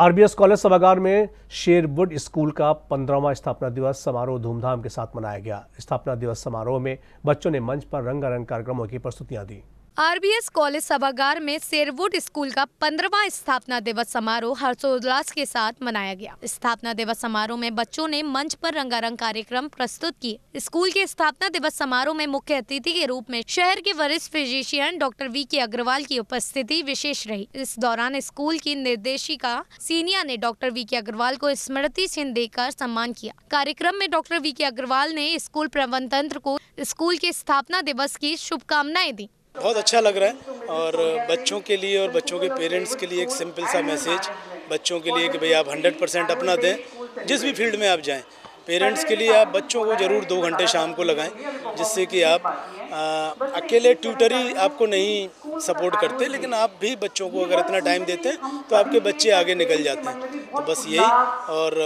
RBS college सभागार में Sherwood school का पंद्रहवा स्थापना दिवस समारोह धूमधाम के साथ मनाया गया स्थापना दिवस समारोह में बच्चों ने मंच पर रंगारंग कार्यक्रमों की प्रस्तुतियां दी आरबीएस कॉलेज सभागार में सेरवुड स्कूल का पंद्रवा स्थापना दिवस समारोह हर्षोल्लास के साथ मनाया गया स्थापना दिवस समारोह में बच्चों ने मंच पर रंगारंग कार्यक्रम प्रस्तुत किए स्कूल के स्थापना दिवस समारोह में मुख्य अतिथि के रूप में शहर के वरिष्ठ फिजिशियन डॉक्टर वी के अग्रवाल की उपस्थिति विशेष रही इस दौरान स्कूल की निर्देशिका सीनिया ने डॉक्टर वी के अग्रवाल को स्मृति चिन्ह देकर सम्मान किया कार्यक्रम में डॉक्टर वी के अग्रवाल ने स्कूल प्रबंधन को स्कूल के स्थापना दिवस की शुभकामनाएं दी बहुत अच्छा लग रहा है और बच्चों के लिए और बच्चों के पेरेंट्स के लिए एक सिंपल सा मैसेज बच्चों के लिए कि भाई आप 100 परसेंट अपना दें जिस भी फील्ड में आप जाएं पेरेंट्स के लिए आप बच्चों को ज़रूर दो घंटे शाम को लगाएं जिससे कि आप आ, अकेले ट्यूटर ही आपको नहीं सपोर्ट करते लेकिन आप भी बच्चों को अगर इतना टाइम देते हैं तो आपके बच्चे आगे निकल जाते हैं तो बस यही और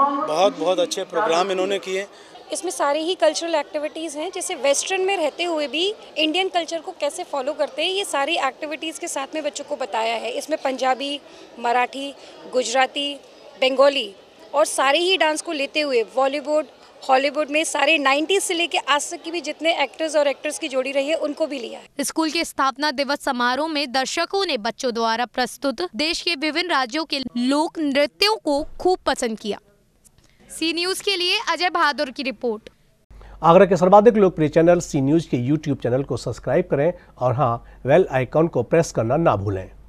बहुत बहुत अच्छे प्रोग्राम इन्होंने किए इसमें सारी ही कल्चरल एक्टिविटीज़ हैं जैसे वेस्टर्न में रहते हुए भी इंडियन कल्चर को कैसे फॉलो करते हैं ये सारी एक्टिविटीज़ के साथ में बच्चों को बताया है इसमें पंजाबी मराठी गुजराती बंगाली और सारे ही डांस को लेते हुए बॉलीवुड हॉलीवुड में सारे 90s से लेके आज तक की भी जितने एक्टर्स और एक्ट्रेस की जोड़ी रही है उनको भी लिया है स्कूल के स्थापना दिवस समारोह में दर्शकों ने बच्चों द्वारा प्रस्तुत देश के विभिन्न राज्यों के लोक नृत्यों को खूब पसंद किया सी न्यूज के लिए अजय बहादुर की रिपोर्ट आगरा के सर्वाधिक लोकप्रिय चैनल सी न्यूज के यूट्यूब चैनल को सब्सक्राइब करें और हाँ वेल आइकॉन को प्रेस करना ना भूलें